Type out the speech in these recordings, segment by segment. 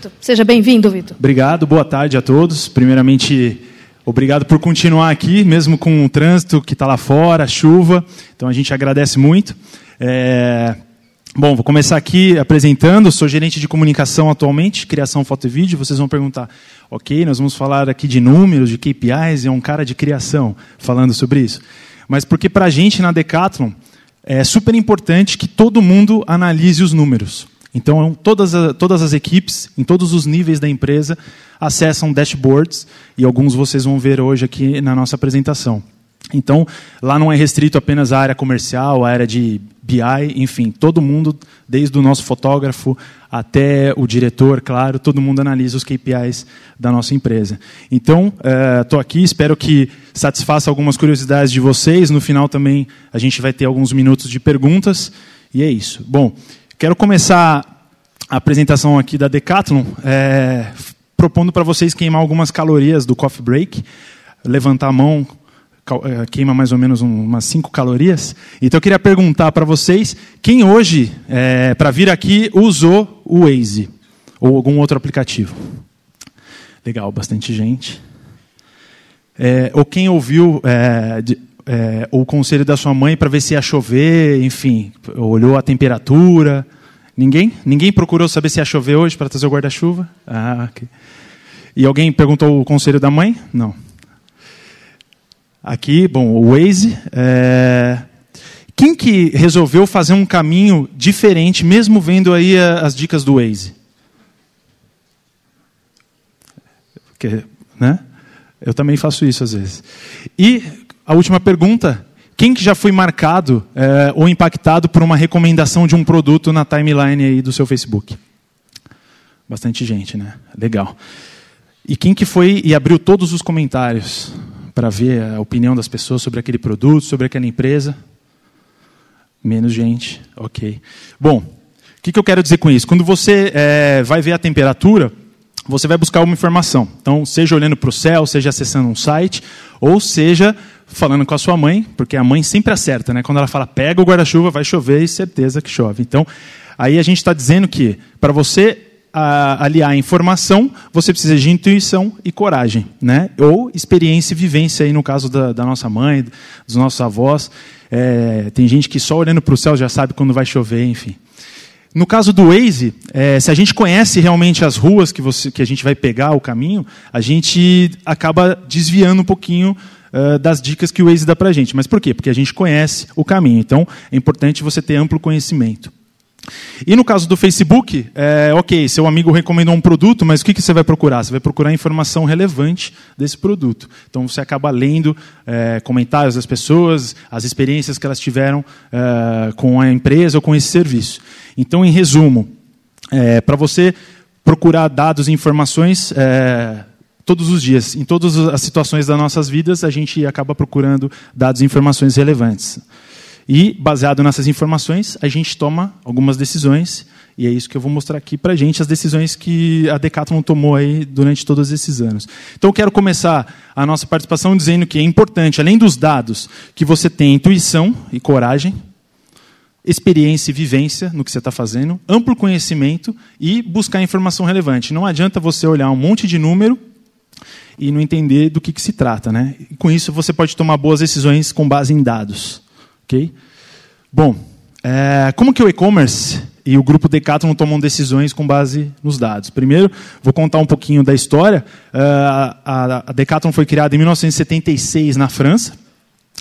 Vitor. Seja bem-vindo, Vitor. Obrigado, boa tarde a todos. Primeiramente, obrigado por continuar aqui, mesmo com o trânsito que está lá fora, chuva. Então a gente agradece muito. É... Bom, vou começar aqui apresentando. Sou gerente de comunicação atualmente, criação foto e vídeo. Vocês vão perguntar, ok, nós vamos falar aqui de números, de KPIs, é um cara de criação falando sobre isso. Mas porque para a gente na Decathlon é super importante que todo mundo analise os números. Então, é todas, todas as equipes, em todos os níveis da empresa, acessam dashboards, e alguns vocês vão ver hoje aqui na nossa apresentação. Então, lá não é restrito apenas à área comercial, à área de BI, enfim, todo mundo, desde o nosso fotógrafo até o diretor, claro, todo mundo analisa os KPIs da nossa empresa. Então, estou uh, aqui, espero que satisfaça algumas curiosidades de vocês. No final também a gente vai ter alguns minutos de perguntas, e é isso. Bom, Quero começar a apresentação aqui da Decathlon é, propondo para vocês queimar algumas calorias do coffee break, levantar a mão é, queima mais ou menos umas 5 calorias. Então eu queria perguntar para vocês quem hoje, é, para vir aqui, usou o Waze ou algum outro aplicativo. Legal, bastante gente. É, ou quem ouviu é, de, é, o conselho da sua mãe para ver se ia chover, enfim, olhou a temperatura. Ninguém? Ninguém procurou saber se ia chover hoje para trazer o guarda-chuva? Ah, okay. E alguém perguntou o conselho da mãe? Não. Aqui, bom, o Waze. É... Quem que resolveu fazer um caminho diferente, mesmo vendo aí as dicas do Waze? Porque, né? Eu também faço isso às vezes. E a última pergunta. Quem que já foi marcado é, ou impactado por uma recomendação de um produto na timeline aí do seu Facebook? Bastante gente, né? Legal. E quem que foi e abriu todos os comentários para ver a opinião das pessoas sobre aquele produto, sobre aquela empresa? Menos gente, ok. Bom, o que, que eu quero dizer com isso? Quando você é, vai ver a temperatura, você vai buscar uma informação. Então, seja olhando para o céu, seja acessando um site, ou seja falando com a sua mãe, porque a mãe sempre acerta, né? Quando ela fala, pega o guarda-chuva, vai chover, e certeza que chove. Então, aí a gente está dizendo que para você a, aliar informação, você precisa de intuição e coragem, né? Ou experiência e vivência aí no caso da, da nossa mãe, dos nossos avós. É, tem gente que só olhando para o céu já sabe quando vai chover, enfim. No caso do Waze, é, se a gente conhece realmente as ruas que, você, que a gente vai pegar, o caminho, a gente acaba desviando um pouquinho uh, das dicas que o Waze dá para a gente. Mas por quê? Porque a gente conhece o caminho. Então, é importante você ter amplo conhecimento. E no caso do Facebook, é, ok, seu amigo recomendou um produto, mas o que, que você vai procurar? Você vai procurar informação relevante desse produto. Então você acaba lendo é, comentários das pessoas, as experiências que elas tiveram é, com a empresa ou com esse serviço. Então, em resumo, é, para você procurar dados e informações é, todos os dias, em todas as situações das nossas vidas, a gente acaba procurando dados e informações relevantes. E, baseado nessas informações, a gente toma algumas decisões, e é isso que eu vou mostrar aqui para a gente, as decisões que a Decathlon tomou aí durante todos esses anos. Então, eu quero começar a nossa participação dizendo que é importante, além dos dados, que você tenha intuição e coragem, experiência e vivência no que você está fazendo, amplo conhecimento e buscar informação relevante. Não adianta você olhar um monte de número e não entender do que, que se trata. Né? E com isso, você pode tomar boas decisões com base em dados. Ok? Bom, é, como que o e-commerce e o grupo Decathlon tomam decisões com base nos dados? Primeiro, vou contar um pouquinho da história. É, a, a Decathlon foi criada em 1976 na França.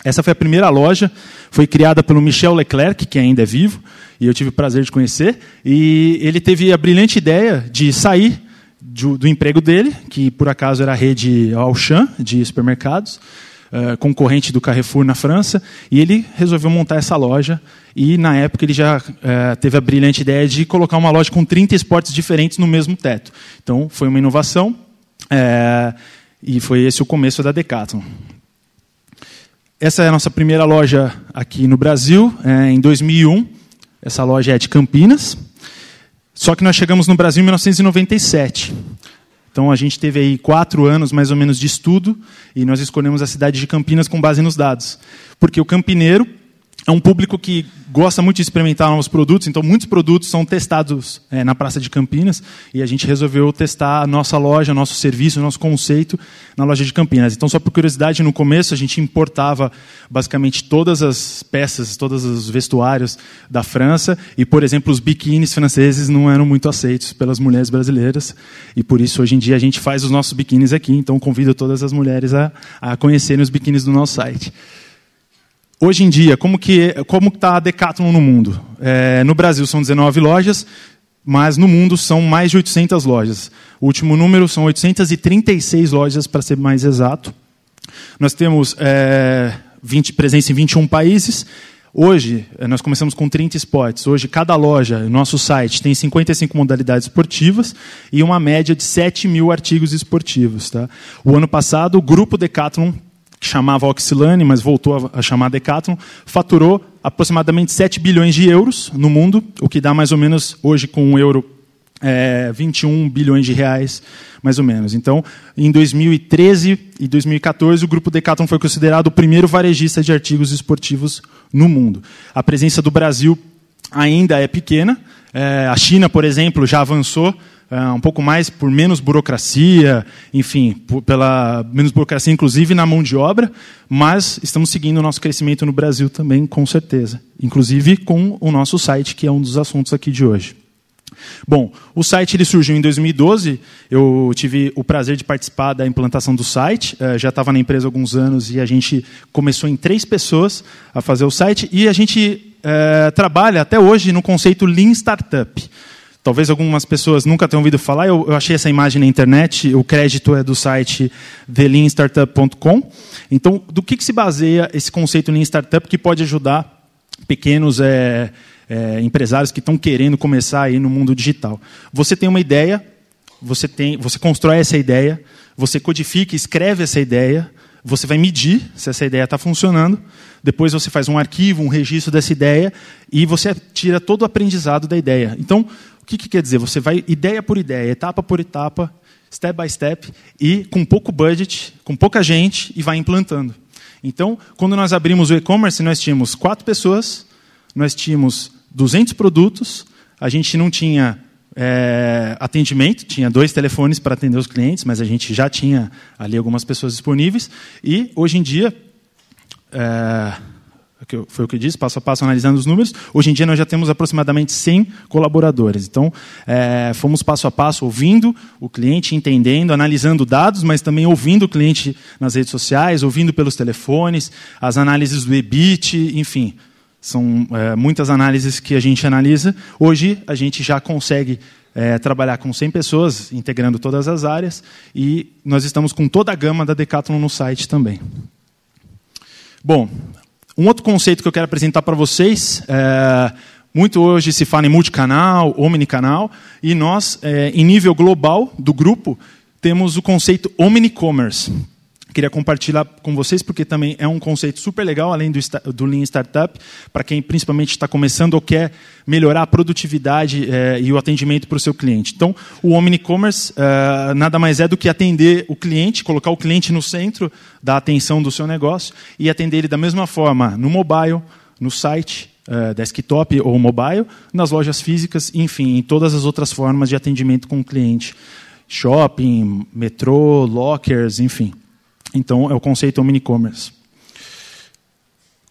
Essa foi a primeira loja, foi criada pelo Michel Leclerc, que ainda é vivo, e eu tive o prazer de conhecer. E ele teve a brilhante ideia de sair do, do emprego dele, que por acaso era a rede Auchan de supermercados, eh, concorrente do Carrefour na França, e ele resolveu montar essa loja. E na época ele já eh, teve a brilhante ideia de colocar uma loja com 30 esportes diferentes no mesmo teto. Então foi uma inovação, eh, e foi esse o começo da Decathlon. Essa é a nossa primeira loja aqui no Brasil, em 2001. Essa loja é de Campinas. Só que nós chegamos no Brasil em 1997. Então a gente teve aí quatro anos mais ou menos de estudo e nós escolhemos a cidade de Campinas com base nos dados, porque o campineiro é um público que gosta muito de experimentar novos produtos, então muitos produtos são testados é, na Praça de Campinas e a gente resolveu testar a nossa loja, nosso serviço, nosso conceito na loja de Campinas. Então, só por curiosidade, no começo a gente importava basicamente todas as peças, todos os vestuários da França e, por exemplo, os biquínis franceses não eram muito aceitos pelas mulheres brasileiras e por isso hoje em dia a gente faz os nossos biquínis aqui. Então, convido todas as mulheres a, a conhecerem os biquínis do nosso site. Hoje em dia, como que como está a Decathlon no mundo? É, no Brasil são 19 lojas, mas no mundo são mais de 800 lojas. O último número são 836 lojas, para ser mais exato. Nós temos é, 20, presença em 21 países. Hoje, é, nós começamos com 30 esportes. Hoje, cada loja, nosso site, tem 55 modalidades esportivas e uma média de 7 mil artigos esportivos. Tá? O ano passado, o grupo Decathlon que chamava Oxilane, mas voltou a chamar Decathlon, faturou aproximadamente 7 bilhões de euros no mundo, o que dá mais ou menos, hoje com um euro, é, 21 bilhões de reais, mais ou menos. Então, em 2013 e 2014, o grupo Decathlon foi considerado o primeiro varejista de artigos esportivos no mundo. A presença do Brasil ainda é pequena. É, a China, por exemplo, já avançou uh, um pouco mais por menos burocracia, enfim, por, pela menos burocracia, inclusive na mão de obra, mas estamos seguindo o nosso crescimento no Brasil também, com certeza. Inclusive com o nosso site, que é um dos assuntos aqui de hoje. Bom, o site ele surgiu em 2012. Eu tive o prazer de participar da implantação do site. Eh, já estava na empresa há alguns anos e a gente começou em três pessoas a fazer o site. E a gente eh, trabalha até hoje no conceito Lean Startup. Talvez algumas pessoas nunca tenham ouvido falar. Eu, eu achei essa imagem na internet. O crédito é do site theleanstartup.com. Então, do que, que, se baseia esse conceito Lean Startup que pode ajudar pequenos é, é, empresários que estão querendo começar aí no mundo digital? Você tem uma ideia, você, tem, você constrói essa ideia, você codifica, escreve essa ideia, você vai medir se essa ideia está funcionando, depois você faz um arquivo, um registro dessa ideia e você tira todo o aprendizado da ideia. Então, que, que quer dizer? Você vai ideia por ideia, etapa por etapa, step by step, e com pouco budget, com pouca gente, e vai implantando. Então, quando nós abrimos o e-commerce, nós tínhamos quatro pessoas, nós tínhamos 200 produtos, a gente não tinha é, atendimento, tinha dois telefones para atender os clientes, mas a gente já tinha ali algumas pessoas disponíveis, e hoje em dia. É, que foi o que eu disse, passo a passo analisando os números. Hoje em dia nós já temos aproximadamente 100 colaboradores. Então, é, fomos passo a passo ouvindo o cliente, entendendo, analisando dados, mas também ouvindo o cliente nas redes sociais, ouvindo pelos telefones, as análises do EBIT, enfim. São é, muitas análises que a gente analisa. Hoje a gente já consegue é, trabalhar com 100 pessoas, integrando todas as áreas, e nós estamos com toda a gama da Decathlon no site também. Bom, um outro conceito que eu quero apresentar para vocês, é, muito hoje se fala em multicanal, omnicanal, e nós, é, em nível global do grupo, temos o conceito omnicommerce queria compartilhar com vocês, porque também é um conceito super legal, além do, do Lean Startup, para quem principalmente está começando ou quer melhorar a produtividade é, e o atendimento para o seu cliente. Então, o Omnicommerce é, nada mais é do que atender o cliente, colocar o cliente no centro da atenção do seu negócio e atender ele da mesma forma no mobile, no site, eh, desktop ou mobile, nas lojas físicas, enfim, em todas as outras formas de atendimento com o cliente. Shopping, metrô, lockers, enfim. Então, é o conceito Omni e-commerce.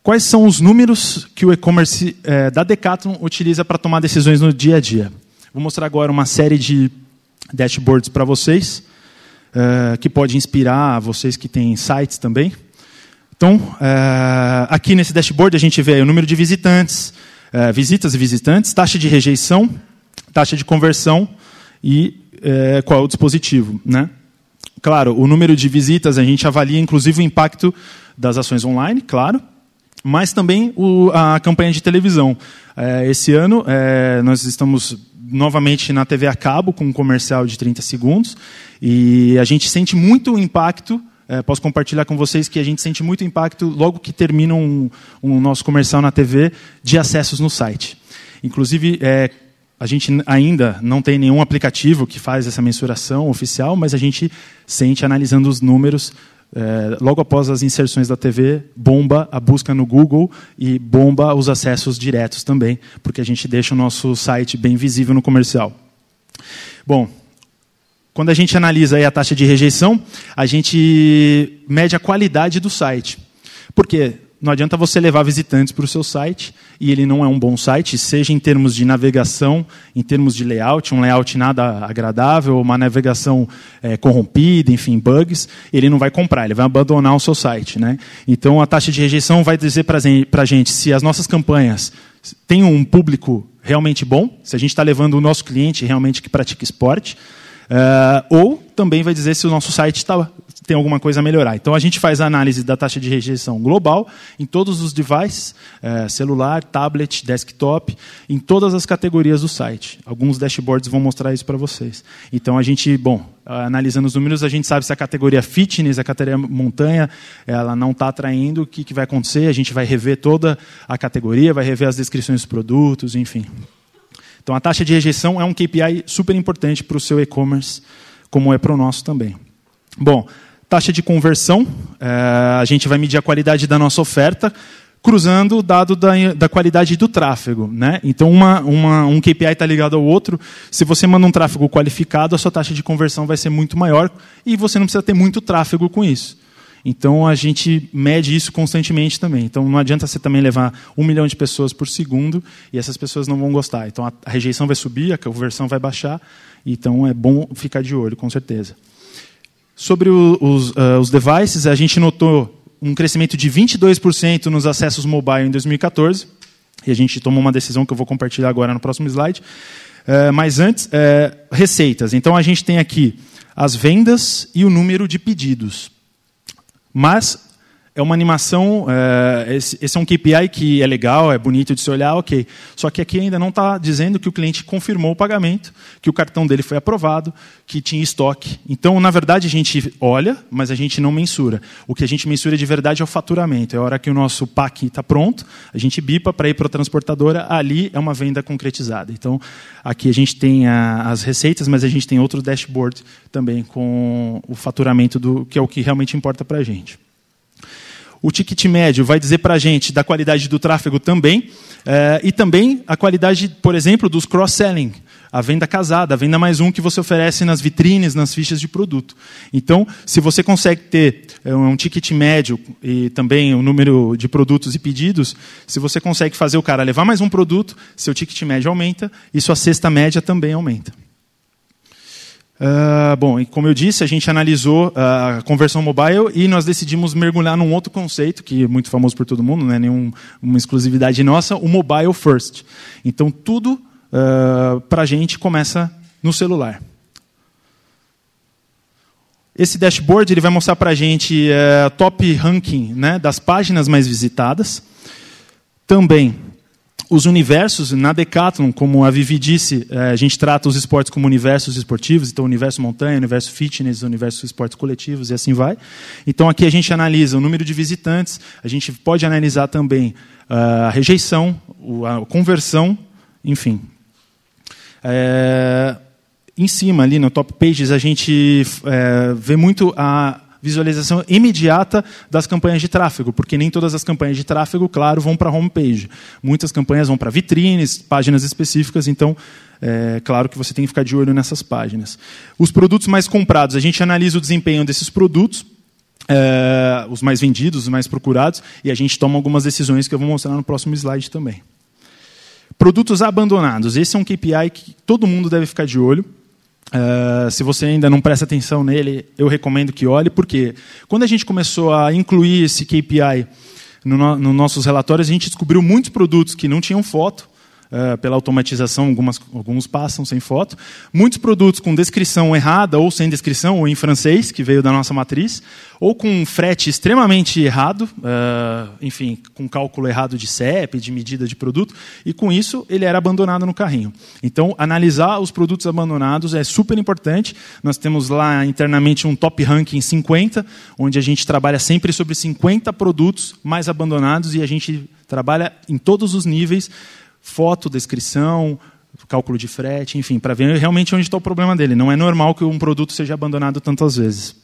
Quais são os números que o e-commerce é, da Decathlon utiliza para tomar decisões no dia a dia? Vou mostrar agora uma série de dashboards para vocês, é, que pode inspirar vocês que têm sites também. Então, é, aqui nesse dashboard a gente vê o número de visitantes, é, visitas e visitantes, taxa de rejeição, taxa de conversão e é, qual é o dispositivo. Né? Claro, o número de visitas, a gente avalia inclusive o impacto das ações online, claro, mas também o, a campanha de televisão. É, esse ano, é, nós estamos novamente na TV a cabo, com um comercial de 30 segundos, e a gente sente muito o impacto é, posso compartilhar com vocês que a gente sente muito impacto logo que termina um, um nosso comercial na TV de acessos no site. Inclusive, é, a gente ainda não tem nenhum aplicativo que faz essa mensuração oficial, mas a gente sente, analisando os números, é, logo após as inserções da TV, bomba a busca no Google e bomba os acessos diretos também, porque a gente deixa o nosso site bem visível no comercial. Bom, quando a gente analisa a taxa de rejeição, a gente mede a qualidade do site. Porque não adianta você levar visitantes para o seu site e ele não é um bom site, seja em termos de navegação, em termos de layout, um layout nada agradável, uma navegação é, corrompida, enfim, bugs, ele não vai comprar, ele vai abandonar o seu site. Né? Então a taxa de rejeição vai dizer para a gente se as nossas campanhas têm um público realmente bom, se a gente está levando o nosso cliente realmente que pratica esporte, uh, ou também vai dizer se o nosso site está tem alguma coisa a melhorar. Então a gente faz a análise da taxa de rejeição global em todos os devices, é, celular, tablet, desktop, em todas as categorias do site. Alguns dashboards vão mostrar isso para vocês. Então a gente, bom, analisando os números, a gente sabe se a categoria fitness, a categoria montanha, ela não está atraindo, o que, que vai acontecer? A gente vai rever toda a categoria, vai rever as descrições dos produtos, enfim. Então a taxa de rejeição é um KPI super importante para o seu e-commerce, como é para o nosso também. Bom, Taxa de conversão, é, a gente vai medir a qualidade da nossa oferta cruzando o dado da, da qualidade do tráfego. Né? Então, uma, uma, um KPI está ligado ao outro. Se você manda um tráfego qualificado, a sua taxa de conversão vai ser muito maior e você não precisa ter muito tráfego com isso. Então, a gente mede isso constantemente também. Então, não adianta você também levar um milhão de pessoas por segundo e essas pessoas não vão gostar. Então, a rejeição vai subir, a conversão vai baixar. Então, é bom ficar de olho, com certeza. Sobre o, os, uh, os devices, a gente notou um crescimento de 22% nos acessos mobile em 2014. E a gente tomou uma decisão que eu vou compartilhar agora no próximo slide. Eh, mas antes, eh, receitas. Então a gente tem aqui as vendas e o número de pedidos. Mas é uma animação, é, esse, esse, é um KPI que é legal, é bonito de se olhar, ok. Só que aqui ainda não está dizendo que o cliente confirmou o pagamento, que o cartão dele foi aprovado, que tinha estoque. Então, na verdade, a gente olha, mas a gente não mensura. O que a gente mensura de verdade é o faturamento. É a hora que o nosso PAC está pronto, a gente bipa para ir para a transportadora, ali é uma venda concretizada. Então, aqui a gente tem a, as receitas, mas a gente tem outro dashboard também com o faturamento, do que é o que realmente importa para a gente. O ticket médio vai dizer para a gente da qualidade do tráfego também, eh, e também a qualidade, por exemplo, dos cross-selling, a venda casada, a venda mais um que você oferece nas vitrines, nas fichas de produto. Então, se você consegue ter eh, um ticket médio e também o um número de produtos e pedidos, se você consegue fazer o cara levar mais um produto, seu ticket médio aumenta e sua cesta média também aumenta. Uh, bom, e como eu disse, a gente analisou ah, a conversão mobile e nós decidimos mergulhar num outro conceito que é muito famoso por todo mundo, não é nenhuma exclusividade nossa, o mobile first. Então, tudo uh, ah, para a gente começa no celular. Esse dashboard ele vai mostrar para a gente uh, top ranking né, das páginas mais visitadas. Também os universos na Decathlon, como a Vivi disse, eh, a gente trata os esportes como universos esportivos, então universo montanha, universo fitness, universo esportes coletivos e assim vai. Então aqui a gente analisa o número de visitantes, a gente pode analisar também eh, a rejeição, a conversão, enfim. É, em cima ali no top pages a gente é, vê muito a visualização imediata das campanhas de tráfego, porque nem todas as campanhas de tráfego, claro, vão para a homepage. Muitas campanhas vão para vitrines, páginas específicas, então é claro que você tem que ficar de olho nessas páginas. Os produtos mais comprados, a gente analisa o desempenho desses produtos. É, os mais vendidos, os mais procurados, e a gente toma algumas decisões que eu vou mostrar no próximo slide também. Produtos abandonados. Esse é um KPI que todo mundo deve ficar de olho. Uh, se você ainda não presta atenção nele, eu recomendo que olhe, porque quando a gente começou a incluir esse KPI nos no nossos relatórios, a gente descobriu muitos produtos que não tinham foto ah, pela automatização, algumas, alguns passam sem foto. Muitos produtos com descrição errada, ou sem descrição, ou em francês, que veio da nossa matriz, ou com frete extremamente errado, uh, enfim, com cálculo errado de CEP, de medida de produto, e com isso ele era abandonado no carrinho. Então, analisar os produtos abandonados é super importante. Nós temos lá internamente um top ranking 50, onde a gente trabalha sempre sobre 50 produtos mais abandonados e a gente trabalha em todos os níveis foto, descrição, cálculo de frete, enfim, para ver realmente onde está o problema dele. Não é normal que um produto seja abandonado tantas vezes.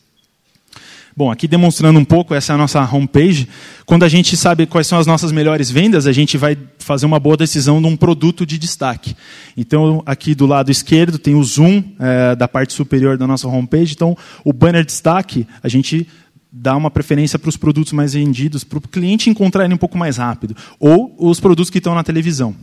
Bom, aqui demonstrando um pouco essa é a nossa homepage. Quando a gente sabe quais são as nossas melhores vendas, a gente vai fazer uma boa decisão de um produto de destaque. Então, aqui do lado esquerdo tem o zoom é, da parte superior da nossa homepage. Então, o banner destaque, a gente dar uma preferência para os produtos mais vendidos, para o cliente encontrar ele um pouco mais rápido, ou os produtos que estão na televisão.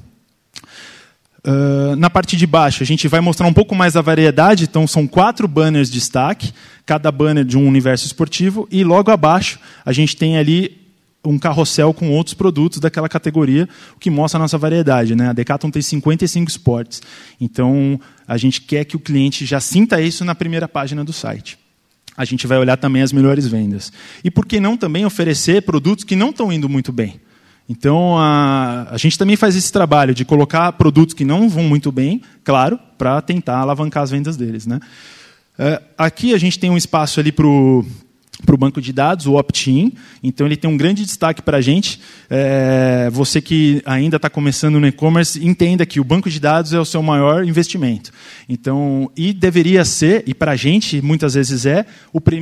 Uh, na parte de baixo, a gente vai mostrar um pouco mais a variedade, então são quatro banners de destaque, cada banner de um universo esportivo, e logo abaixo a gente tem ali um carrossel com outros produtos daquela categoria, o que mostra a nossa variedade. Né? A Decathlon tem 55 esportes, então a gente quer que o cliente já sinta isso na primeira página do site a gente vai olhar também as melhores vendas. E por que não também oferecer produtos que não estão indo muito bem? Então, a, a gente também faz esse trabalho de colocar produtos que não vão muito bem, claro, para tentar alavancar as vendas deles. Né? É, aqui a gente tem um espaço ali para o para o banco de dados, o opt-in. Então, ele tem um grande destaque para a gente. É, você que ainda está começando no e-commerce, entenda que o banco de dados é o seu maior investimento. Então, e deveria ser, e para a gente muitas vezes é,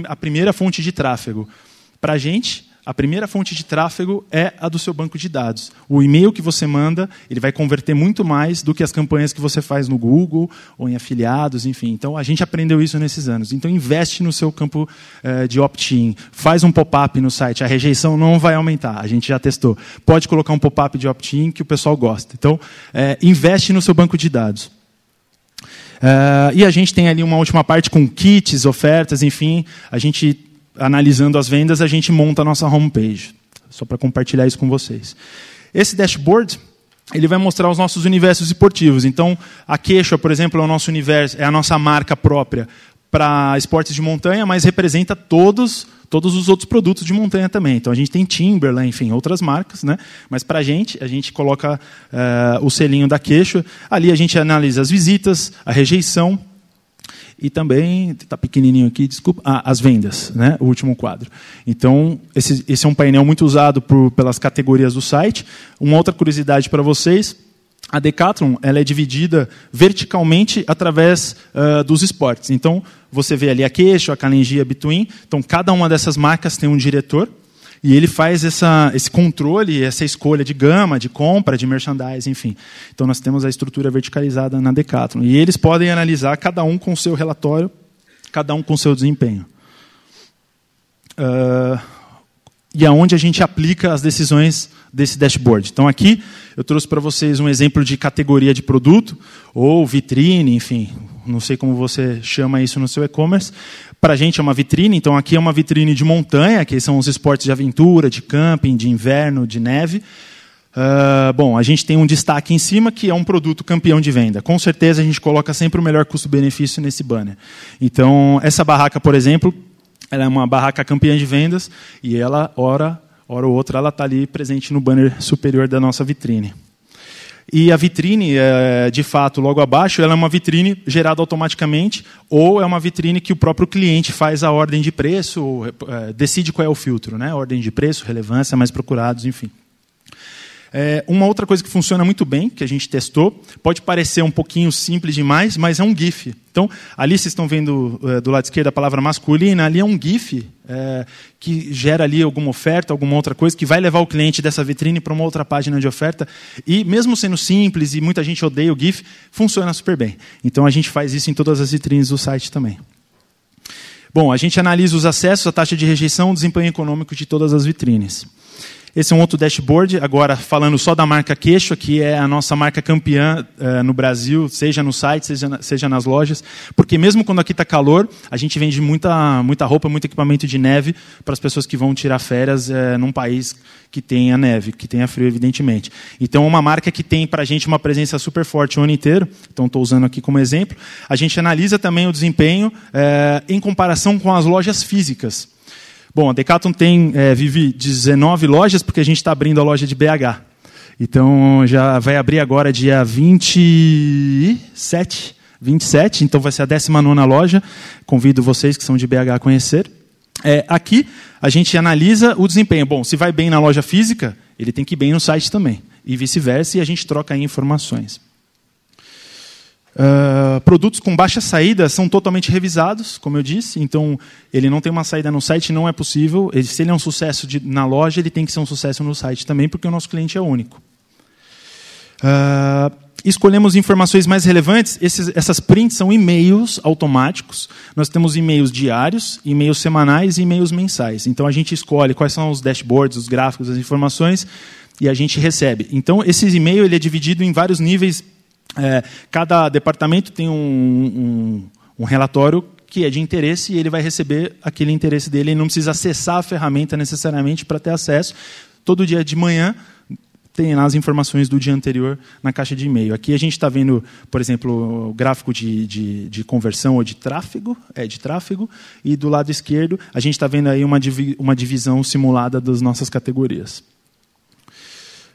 a primeira fonte de tráfego. Para a gente, a primeira fonte de tráfego é a do seu banco de dados. O e-mail que você manda, ele vai converter muito mais do que as campanhas que você faz no Google ou em afiliados, enfim. Então, a gente aprendeu isso nesses anos. Então, investe no seu campo eh, de opt-in. Faz um pop-up no site. A rejeição não vai aumentar. A gente já testou. Pode colocar um pop-up de opt-in que o pessoal gosta. Então, eh, investe no seu banco de dados. Uh, e a gente tem ali uma última parte com kits, ofertas, enfim. A gente analisando as vendas, a gente monta a nossa homepage. Só para compartilhar isso com vocês. Esse dashboard ele vai mostrar os nossos universos esportivos. Então, a Queixa, por exemplo, é o nosso universo, é a nossa marca própria para esportes de montanha, mas representa todos todos os outros produtos de montanha também. Então a gente tem Timberland, enfim, outras marcas, né? Mas para a gente, a gente coloca uh, o selinho da queixo. Ali a gente analisa as visitas, a rejeição, e também, está pequenininho aqui, desculpa, ah, as vendas, né? o último quadro. Então, esse, esse é um painel muito usado por, pelas categorias do site. Uma outra curiosidade para vocês, a Decathlon ela é dividida verticalmente através uh, dos esportes. Então, você vê ali a Queixo, a Calengia, a Between. Então, cada uma dessas marcas tem um diretor. E ele faz essa, esse controle, essa escolha de gama, de compra, de merchandise, enfim. Então nós temos a estrutura verticalizada na Decathlon. E eles podem analisar cada um com o seu relatório, cada um com o seu desempenho. Uh, e aonde é a gente aplica as decisões desse dashboard. Então aqui eu trouxe para vocês um exemplo de categoria de produto ou vitrine, enfim, não sei como você chama isso no seu e-commerce, para a gente é uma vitrine, então aqui é uma vitrine de montanha, que são os esportes de aventura, de camping, de inverno, de neve. Uh, bom, a gente tem um destaque em cima que é um produto campeão de venda. Com certeza a gente coloca sempre o melhor custo-benefício nesse banner. Então, essa barraca, por exemplo, ela é uma barraca campeã de vendas e ela, hora, hora ou outra, ela está ali presente no banner superior da nossa vitrine. E a vitrine, é, de fato, logo abaixo, ela é uma vitrine gerada automaticamente ou é uma vitrine que o próprio cliente faz a ordem de preço, é, decide qual é o filtro, né? Ordem de preço, relevância, mais procurados, enfim. É, uma outra coisa que funciona muito bem, que a gente testou, pode parecer um pouquinho simples demais, mas é um GIF. Então, ali vocês estão vendo é, do lado esquerdo a palavra masculina, ali é um GIF é, que gera ali alguma oferta, alguma outra coisa, que vai levar o cliente dessa vitrine para uma outra página de oferta. E mesmo sendo simples e muita gente odeia o GIF, funciona super bem. Então a gente faz isso em todas as vitrines do site também. Bom, a gente analisa os acessos, a taxa de rejeição, o desempenho econômico de todas as vitrines. Esse é um outro dashboard, agora falando só da marca Queixo, que é a nossa marca campeã uh, no Brasil, seja no site, seja, na, seja nas lojas, porque mesmo quando aqui está calor, a gente vende muita, muita roupa, muito equipamento de neve para as pessoas que vão tirar férias uh, num país que tenha neve, que tenha frio, evidentemente. Então, é uma marca que tem para a gente uma presença super forte o ano inteiro, então estou usando aqui como exemplo. A gente analisa também o desempenho uh, em comparação com as lojas físicas. Bom, a Decathlon tem, é, vive 19 lojas, porque a gente está abrindo a loja de BH. Então já vai abrir agora dia 27. 27, então vai ser a 19 loja. Convido vocês que são de BH a conhecer. É, aqui a gente analisa o desempenho. Bom, se vai bem na loja física, ele tem que ir bem no site também. E vice-versa, e a gente troca informações. Uh, produtos com baixa saída são totalmente revisados, como eu disse. Então, ele não tem uma saída no site, não é possível. Ele, se ele é um sucesso de, na loja, ele tem que ser um sucesso no site também, porque o nosso cliente é único. Uh, escolhemos informações mais relevantes. Esses, essas prints são e-mails automáticos. Nós temos e-mails diários, e-mails semanais e e-mails mensais. Então, a gente escolhe quais são os dashboards, os gráficos, as informações, e a gente recebe. Então, esse e-mail ele é dividido em vários níveis é, cada departamento tem um, um, um relatório que é de interesse e ele vai receber aquele interesse dele. Ele não precisa acessar a ferramenta necessariamente para ter acesso. Todo dia de manhã tem lá as informações do dia anterior na caixa de e-mail. Aqui a gente está vendo, por exemplo, o gráfico de, de, de, conversão ou de tráfego, é de tráfego, e do lado esquerdo a gente está vendo aí uma, divi uma divisão simulada das nossas categorias.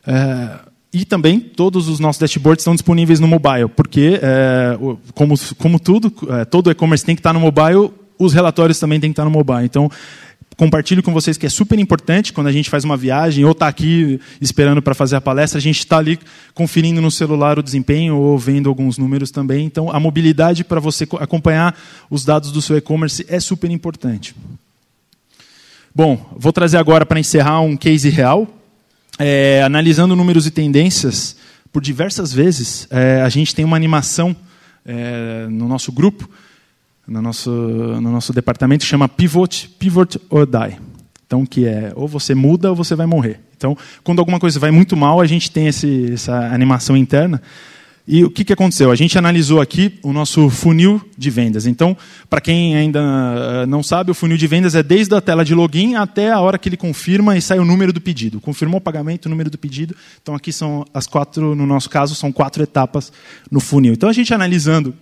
É... E também todos os nossos dashboards estão disponíveis no mobile, porque, é, como, como tudo, é, todo e-commerce tem que estar tá no mobile, os relatórios também tem que estar tá no mobile. Então, compartilho com vocês que é super importante quando a gente faz uma viagem ou está aqui esperando para fazer a palestra, a gente está ali conferindo no celular o desempenho ou vendo alguns números também. Então, a mobilidade para você acompanhar os dados do seu e-commerce é super importante. Bom, vou trazer agora para encerrar um case real é, analisando números e tendências, por diversas vezes é, a gente tem uma animação é, no nosso grupo, no nosso, no nosso departamento, chama Pivot, Pivot or Die. Então, que é ou você muda ou você vai morrer. Então, quando alguma coisa vai muito mal, a gente tem esse, essa animação interna e o que, que aconteceu? A gente analisou aqui o nosso funil de vendas. Então, para quem ainda eh, não sabe, o funil de vendas é desde a tela de login até a hora que ele confirma e sai o número do pedido. Confirmou o pagamento, o número do pedido. Então, aqui são as quatro, no nosso caso, são quatro etapas no funil. Então, a gente analisando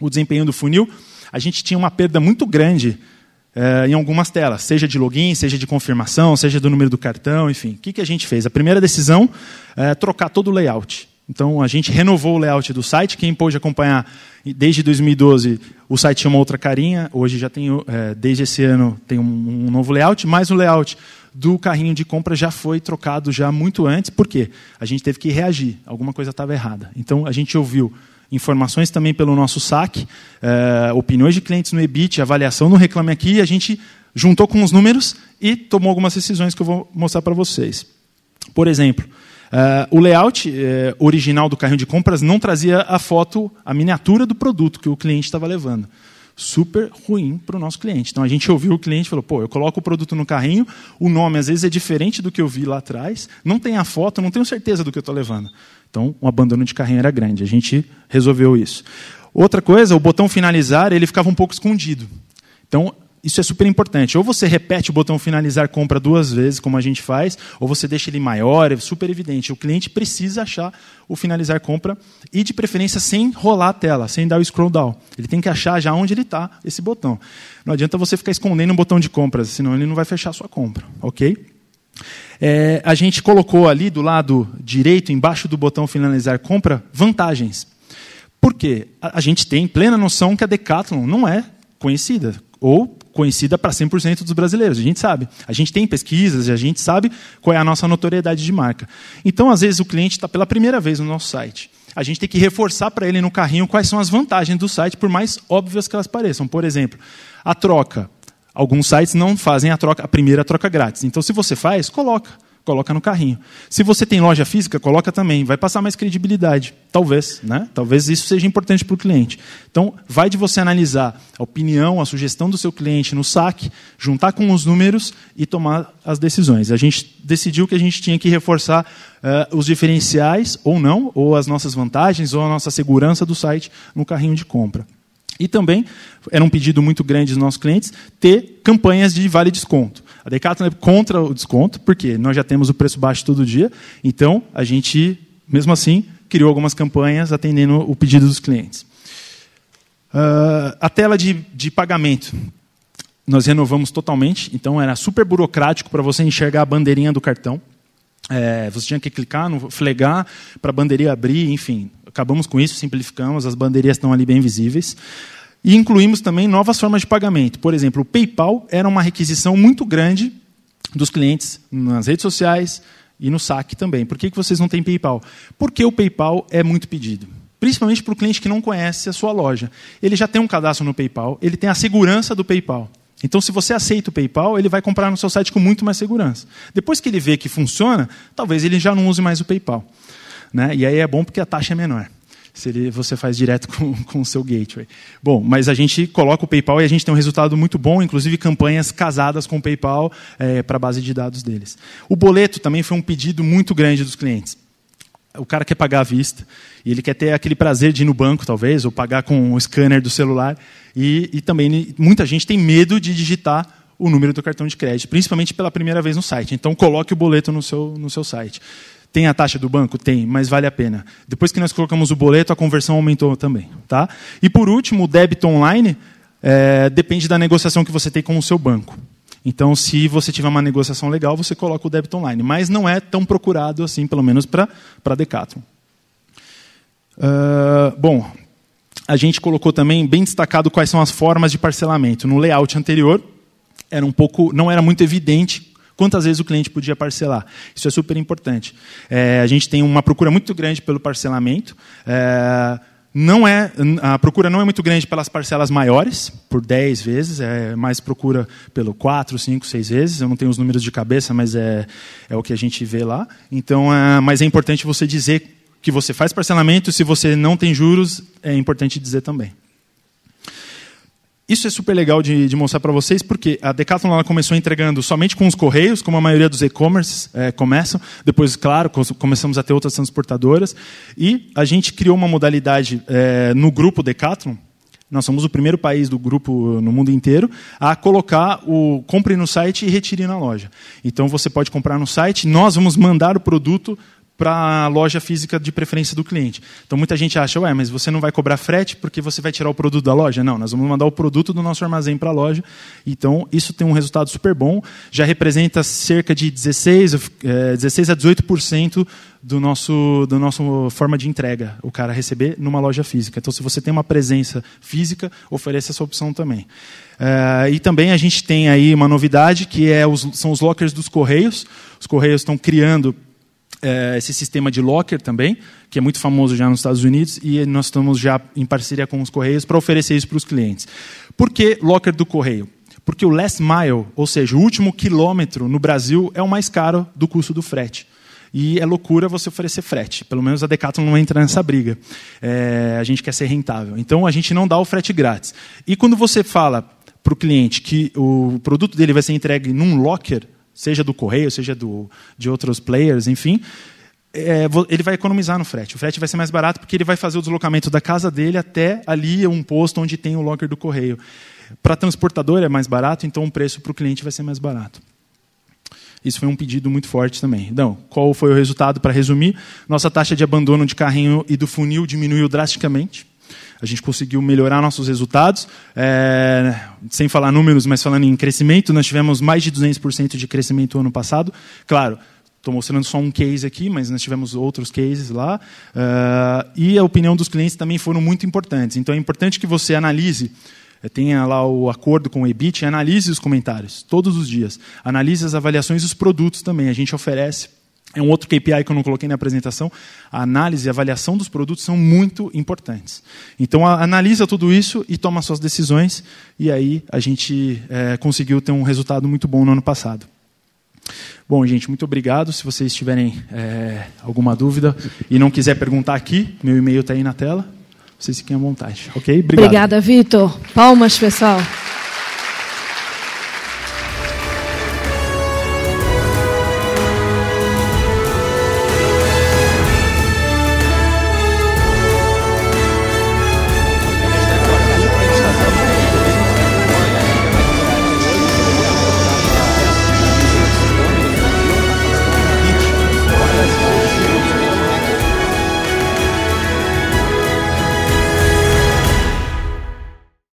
o desempenho do funil, a gente tinha uma perda muito grande eh, em algumas telas, seja de login, seja de confirmação, seja do número do cartão, enfim. O que, que a gente fez? A primeira decisão é trocar todo o layout. Então, a gente renovou o layout do site. Quem pôde acompanhar desde 2012, o site tinha uma outra carinha. Hoje já tem, é, desde esse ano, tem um, um novo layout. Mas o layout do carrinho de compra já foi trocado já muito antes. Por quê? A gente teve que reagir. Alguma coisa estava errada. Então, a gente ouviu informações também pelo nosso saque, é, opiniões de clientes no EBIT, avaliação no Reclame Aqui. E a gente juntou com os números e tomou algumas decisões que eu vou mostrar para vocês. Por exemplo... Uh, o layout eh, original do carrinho de compras não trazia a foto, a miniatura do produto que o cliente estava levando. Super ruim para o nosso cliente. Então a gente ouviu o cliente e falou: pô, eu coloco o produto no carrinho, o nome às vezes é diferente do que eu vi lá atrás, não tem a foto, não tenho certeza do que eu estou levando. Então o abandono de carrinho era grande, a gente resolveu isso. Outra coisa, o botão finalizar ele ficava um pouco escondido. Então isso é super importante. Ou você repete o botão finalizar compra duas vezes, como a gente faz, ou você deixa ele maior, é super evidente. O cliente precisa achar o finalizar compra e, de preferência, sem rolar a tela, sem dar o scroll down. Ele tem que achar já onde ele está, esse botão. Não adianta você ficar escondendo um botão de compras, senão ele não vai fechar a sua compra, ok? É, a gente colocou ali do lado direito, embaixo do botão finalizar compra, vantagens. Por quê? A, a gente tem plena noção que a Decathlon não é conhecida, ou conhecida para 100% dos brasileiros. A gente sabe. A gente tem pesquisas e a gente sabe qual é a nossa notoriedade de marca. Então, às vezes, o cliente está pela primeira vez no nosso site. A gente tem que reforçar para ele no carrinho quais são as vantagens do site, por mais óbvias que elas pareçam. Por exemplo, a troca. Alguns sites não fazem a troca, a primeira troca grátis. Então, se você faz, coloca coloca no carrinho. Se você tem loja física, coloca também. Vai passar mais credibilidade, talvez, né? Talvez isso seja importante para o cliente. Então, vai de você analisar a opinião, a sugestão do seu cliente no saque, juntar com os números e tomar as decisões. A gente decidiu que a gente tinha que reforçar uh, os diferenciais ou não, ou as nossas vantagens ou a nossa segurança do site no carrinho de compra. E também, era um pedido muito grande dos nossos clientes, ter campanhas de vale desconto. A Decathlon é contra o desconto, porque nós já temos o preço baixo todo dia, então a gente, mesmo assim, criou algumas campanhas atendendo o pedido dos clientes. Uh, a tela de, de pagamento nós renovamos totalmente, então era super burocrático para você enxergar a bandeirinha do cartão. É, você tinha que clicar, no, flegar para a bandeirinha abrir, enfim, acabamos com isso, simplificamos, as bandeirinhas estão ali bem visíveis. E incluímos também novas formas de pagamento. Por exemplo, o PayPal era uma requisição muito grande dos clientes nas redes sociais e no saque também. Por que, que vocês não têm PayPal? Porque o PayPal é muito pedido principalmente para o cliente que não conhece a sua loja. Ele já tem um cadastro no PayPal, ele tem a segurança do PayPal. Então, se você aceita o PayPal, ele vai comprar no seu site com muito mais segurança. Depois que ele vê que funciona, talvez ele já não use mais o PayPal. Né? E aí é bom porque a taxa é menor. Se ele, você faz direto com, com o seu gateway. Bom, mas a gente coloca o PayPal e a gente tem um resultado muito bom, inclusive campanhas casadas com o PayPal é, eh, para a base de dados deles. O boleto também foi um pedido muito grande dos clientes o cara quer pagar à vista e ele quer ter aquele prazer de ir no banco, talvez, ou pagar com o scanner do celular. E, e também muita gente tem medo de digitar o número do cartão de crédito, principalmente pela primeira vez no site. Então coloque o boleto no seu, no seu site. Tem a taxa do banco? Tem, mas vale a pena. Depois que nós colocamos o boleto, a conversão aumentou também. Tá? E por último, o débito online é, depende da negociação que você tem com o seu banco. Então, se você tiver uma negociação legal, você coloca o débito online. Mas não é tão procurado assim, pelo menos para a Decathlon. Uh, bom, a gente colocou também bem destacado quais são as formas de parcelamento. No layout anterior, era um pouco, não era muito evidente Quantas vezes o cliente podia parcelar? Isso é super importante. É, a gente tem uma procura muito grande pelo parcelamento. É, não é a procura não é muito grande pelas parcelas maiores, por 10 vezes, é mais procura pelo 4, 5, 6 vezes. Eu não tenho os números de cabeça, mas é, é o que a gente vê lá. Então, é, mas é importante você dizer que você faz parcelamento, se você não tem juros, é importante dizer também. Isso é super legal de, de mostrar para vocês, porque a Decathlon ela começou entregando somente com os correios, como a maioria dos e-commerce é, começam. Depois, claro, começamos a ter outras transportadoras. E a gente criou uma modalidade é, no grupo Decathlon, nós somos o primeiro país do grupo uh, no mundo inteiro a colocar o compre no site e retire na loja. Então você pode comprar no site, nós vamos mandar o produto para a loja física de preferência do cliente. Então muita gente acha, ué, mas você não vai cobrar frete porque você vai tirar o produto da loja? Não, nós vamos mandar o produto do nosso armazém para a loja. Então isso tem um resultado super bom, já representa cerca de 16, é, 16 a 18% do nosso da nossa forma de entrega, o cara receber numa loja física. Então se você tem uma presença física, ofereça essa opção também. É, e também a gente tem aí uma novidade que é os, são os lockers dos correios. Os correios estão criando é, esse sistema de locker também, que é muito famoso já nos Estados Unidos, e nós estamos já em parceria com os Correios para oferecer isso para os clientes. Por que locker do Correio? Porque o last mile, ou seja, o último quilômetro no Brasil, é o mais caro do custo do frete. E é loucura você oferecer frete. Pelo menos a Decathlon não entra nessa briga. É, a gente quer ser rentável. Então a gente não dá o frete grátis. E quando você fala para o cliente que o produto dele vai ser entregue num locker, seja do correio, seja do, de outros players, enfim, é, ele vai economizar no frete. O frete vai ser mais barato porque ele vai fazer o deslocamento da casa dele até ali um posto onde tem o locker do correio. Para transportador é mais barato, então o preço para o cliente vai ser mais barato. Isso foi um pedido muito forte também. Então, qual foi o resultado? Para resumir, nossa taxa de abandono de carrinho e do funil diminuiu drasticamente. A gente conseguiu melhorar nossos resultados, é, sem falar números, mas falando em crescimento, nós tivemos mais de 200% de crescimento ano passado. Claro, Estou mostrando só um case aqui, mas nós tivemos outros cases lá. É, e a opinião dos clientes também foram muito importantes. Então é importante que você analise, é, tenha lá o acordo com o EBIT e analise os comentários todos os dias. Analise as avaliações dos produtos também. A gente oferece é um outro KPI que eu não coloquei na apresentação, a análise e avaliação dos produtos são muito importantes. Então, a, analisa tudo isso e toma suas decisões, e aí a gente é, conseguiu ter um resultado muito bom no ano passado. Bom, gente, muito obrigado. Se vocês tiverem é, alguma dúvida e não quiser perguntar aqui, meu e-mail está aí na tela. Vocês fiquem à vontade, ok? Obrigado. Obrigada, Vitor. Palmas, pessoal.